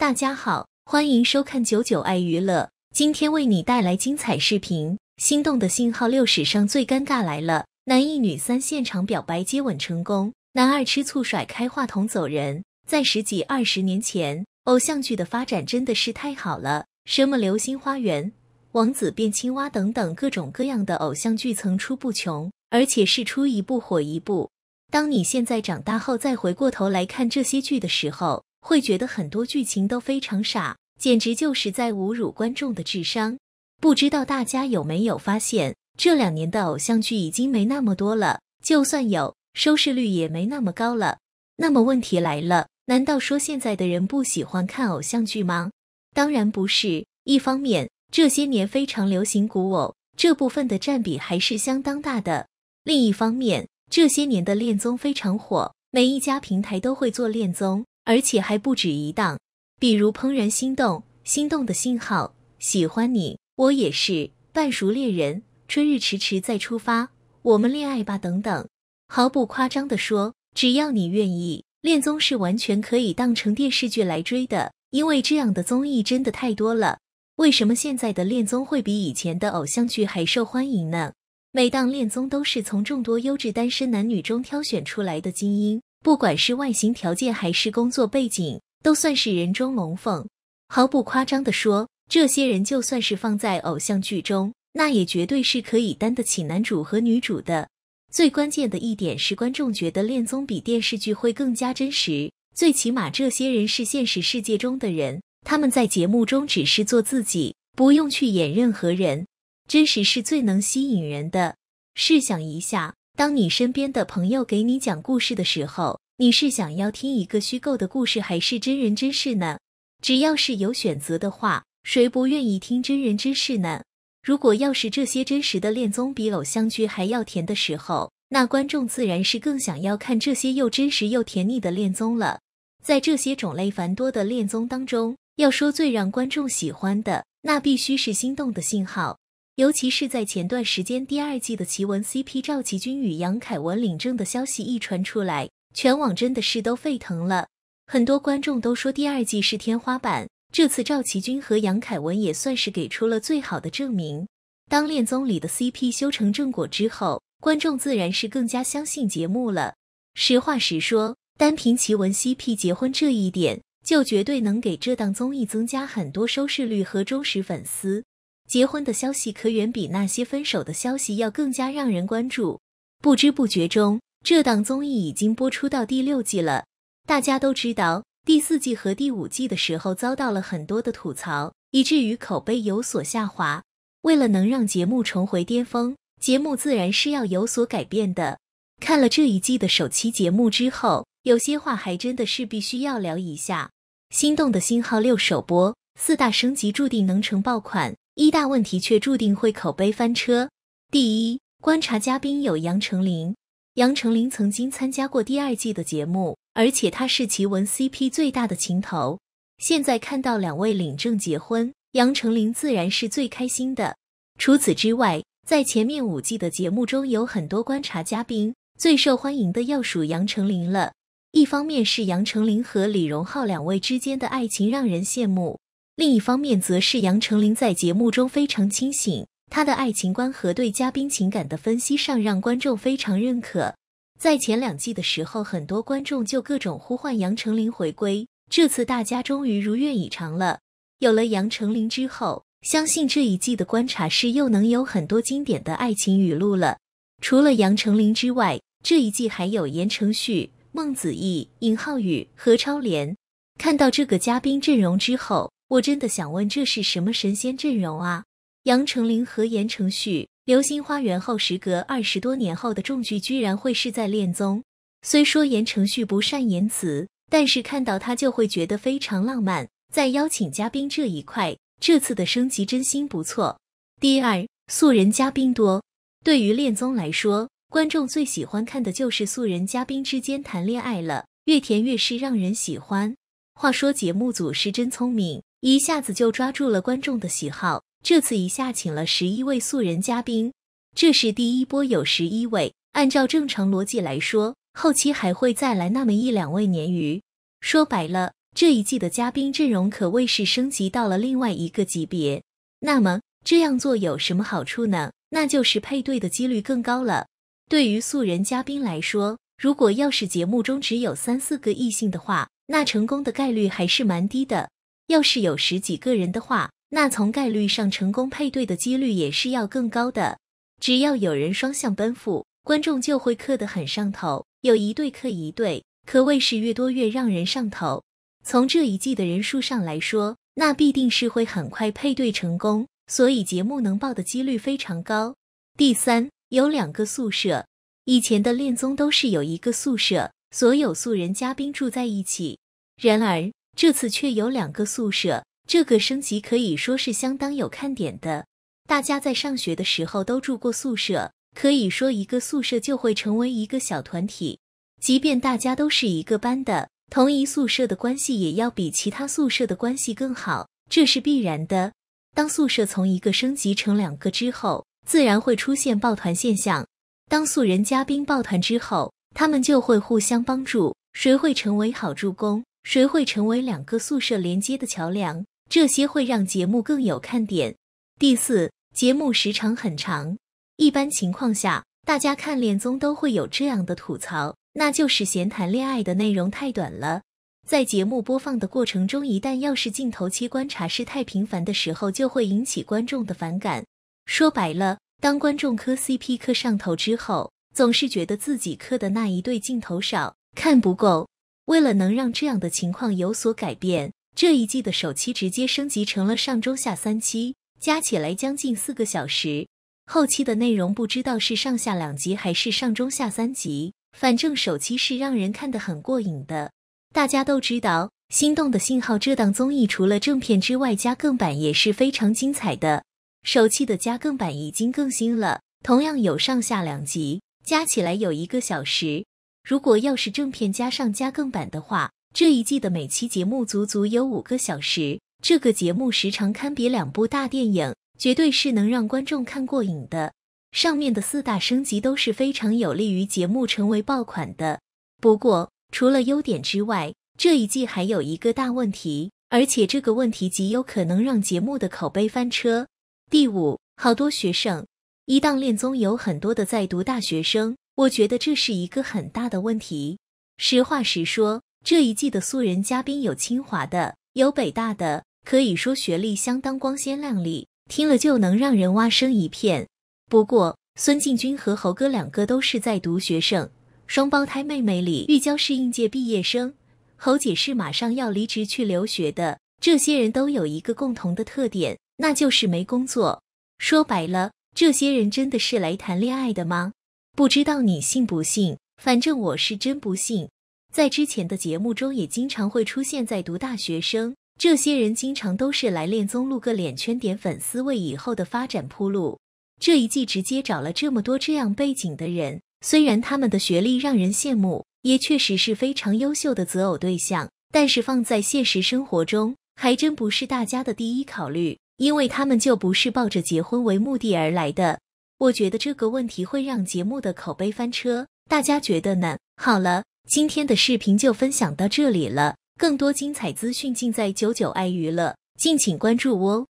大家好，欢迎收看九九爱娱乐，今天为你带来精彩视频。心动的信号六史上最尴尬来了，男一女三现场表白接吻成功，男二吃醋甩开话筒走人。在十几二十年前，偶像剧的发展真的是太好了，什么流星花园、王子变青蛙等等各种各样的偶像剧层出不穷，而且是出一部火一部。当你现在长大后再回过头来看这些剧的时候，会觉得很多剧情都非常傻，简直就是在侮辱观众的智商。不知道大家有没有发现，这两年的偶像剧已经没那么多了，就算有，收视率也没那么高了。那么问题来了，难道说现在的人不喜欢看偶像剧吗？当然不是。一方面，这些年非常流行古偶，这部分的占比还是相当大的；另一方面，这些年的恋综非常火，每一家平台都会做恋综。而且还不止一档，比如《怦然心动》《心动的信号》《喜欢你我也是》《半熟恋人》《春日迟迟再出发》《我们恋爱吧》等等。毫不夸张地说，只要你愿意，恋综是完全可以当成电视剧来追的，因为这样的综艺真的太多了。为什么现在的恋综会比以前的偶像剧还受欢迎呢？每档恋综都是从众多优质单身男女中挑选出来的精英。不管是外形条件还是工作背景，都算是人中龙凤。毫不夸张地说，这些人就算是放在偶像剧中，那也绝对是可以担得起男主和女主的。最关键的一点是，观众觉得恋综比电视剧会更加真实，最起码这些人是现实世界中的人，他们在节目中只是做自己，不用去演任何人。真实是最能吸引人的。试想一下。当你身边的朋友给你讲故事的时候，你是想要听一个虚构的故事，还是真人真事呢？只要是有选择的话，谁不愿意听真人真事呢？如果要是这些真实的恋综比偶像剧还要甜的时候，那观众自然是更想要看这些又真实又甜腻的恋综了。在这些种类繁多的恋综当中，要说最让观众喜欢的，那必须是《心动的信号》。尤其是在前段时间，第二季的奇闻 CP 赵奇军与杨凯文领证的消息一传出来，全网真的是都沸腾了。很多观众都说第二季是天花板，这次赵奇军和杨凯文也算是给出了最好的证明。当恋综里的 CP 修成正果之后，观众自然是更加相信节目了。实话实说，单凭奇闻 CP 结婚这一点，就绝对能给这档综艺增加很多收视率和忠实粉丝。结婚的消息可远比那些分手的消息要更加让人关注。不知不觉中，这档综艺已经播出到第六季了。大家都知道，第四季和第五季的时候遭到了很多的吐槽，以至于口碑有所下滑。为了能让节目重回巅峰，节目自然是要有所改变的。看了这一季的首期节目之后，有些话还真的是必须要聊一下。《心动的信号》六首播，四大升级注定能成爆款。一大问题却注定会口碑翻车。第一，观察嘉宾有杨丞琳。杨丞琳曾经参加过第二季的节目，而且她是奇闻 CP 最大的情头。现在看到两位领证结婚，杨丞琳自然是最开心的。除此之外，在前面五季的节目中，有很多观察嘉宾，最受欢迎的要数杨丞琳了。一方面是杨丞琳和李荣浩两位之间的爱情让人羡慕。另一方面，则是杨丞琳在节目中非常清醒，她的爱情观和对嘉宾情感的分析上，让观众非常认可。在前两季的时候，很多观众就各种呼唤杨丞琳回归，这次大家终于如愿以偿了。有了杨丞琳之后，相信这一季的观察室又能有很多经典的爱情语录了。除了杨丞琳之外，这一季还有言承旭、孟子义、尹浩宇、何超莲。看到这个嘉宾阵容之后，我真的想问，这是什么神仙阵容啊？杨丞琳和言承旭，《流星花园》后时隔二十多年后的重聚，居然会是在恋综。虽说言承旭不善言辞，但是看到他就会觉得非常浪漫。在邀请嘉宾这一块，这次的升级真心不错。第二，素人嘉宾多。对于恋综来说，观众最喜欢看的就是素人嘉宾之间谈恋爱了，越甜越是让人喜欢。话说节目组是真聪明。一下子就抓住了观众的喜好。这次一下请了十一位素人嘉宾，这是第一波有十一位。按照正常逻辑来说，后期还会再来那么一两位鲶鱼。说白了，这一季的嘉宾阵容可谓是升级到了另外一个级别。那么这样做有什么好处呢？那就是配对的几率更高了。对于素人嘉宾来说，如果要是节目中只有三四个异性的话，那成功的概率还是蛮低的。要是有十几个人的话，那从概率上成功配对的几率也是要更高的。只要有人双向奔赴，观众就会刻得很上头，有一对刻一对，可谓是越多越让人上头。从这一季的人数上来说，那必定是会很快配对成功，所以节目能爆的几率非常高。第三，有两个宿舍，以前的恋综都是有一个宿舍，所有素人嘉宾住在一起，然而。这次却有两个宿舍，这个升级可以说是相当有看点的。大家在上学的时候都住过宿舍，可以说一个宿舍就会成为一个小团体。即便大家都是一个班的，同一宿舍的关系也要比其他宿舍的关系更好，这是必然的。当宿舍从一个升级成两个之后，自然会出现抱团现象。当素人嘉宾抱团之后，他们就会互相帮助，谁会成为好助攻？谁会成为两个宿舍连接的桥梁？这些会让节目更有看点。第四，节目时长很长，一般情况下，大家看恋综都会有这样的吐槽，那就是嫌谈恋爱的内容太短了。在节目播放的过程中，一旦要是镜头切观察是太频繁的时候，就会引起观众的反感。说白了，当观众磕 CP 磕上头之后，总是觉得自己磕的那一对镜头少，看不够。为了能让这样的情况有所改变，这一季的首期直接升级成了上中下三期，加起来将近四个小时。后期的内容不知道是上下两集还是上中下三集，反正首期是让人看得很过瘾的。大家都知道，《心动的信号》这档综艺除了正片之外，加更版也是非常精彩的。首期的加更版已经更新了，同样有上下两集，加起来有一个小时。如果要是正片加上加更版的话，这一季的每期节目足足有五个小时，这个节目时长堪比两部大电影，绝对是能让观众看过瘾的。上面的四大升级都是非常有利于节目成为爆款的。不过，除了优点之外，这一季还有一个大问题，而且这个问题极有可能让节目的口碑翻车。第五，好多学生，《一档恋综》有很多的在读大学生。我觉得这是一个很大的问题。实话实说，这一季的素人嘉宾有清华的，有北大的，可以说学历相当光鲜亮丽，听了就能让人哇声一片。不过，孙敬军和猴哥两个都是在读学生，双胞胎妹妹里，玉娇是应届毕业生，猴姐是马上要离职去留学的。这些人都有一个共同的特点，那就是没工作。说白了，这些人真的是来谈恋爱的吗？不知道你信不信，反正我是真不信。在之前的节目中也经常会出现在读大学生，这些人经常都是来恋综露个脸，圈点粉丝，为以后的发展铺路。这一季直接找了这么多这样背景的人，虽然他们的学历让人羡慕，也确实是非常优秀的择偶对象，但是放在现实生活中，还真不是大家的第一考虑，因为他们就不是抱着结婚为目的而来的。我觉得这个问题会让节目的口碑翻车，大家觉得呢？好了，今天的视频就分享到这里了，更多精彩资讯尽在九九爱娱乐，敬请关注哦。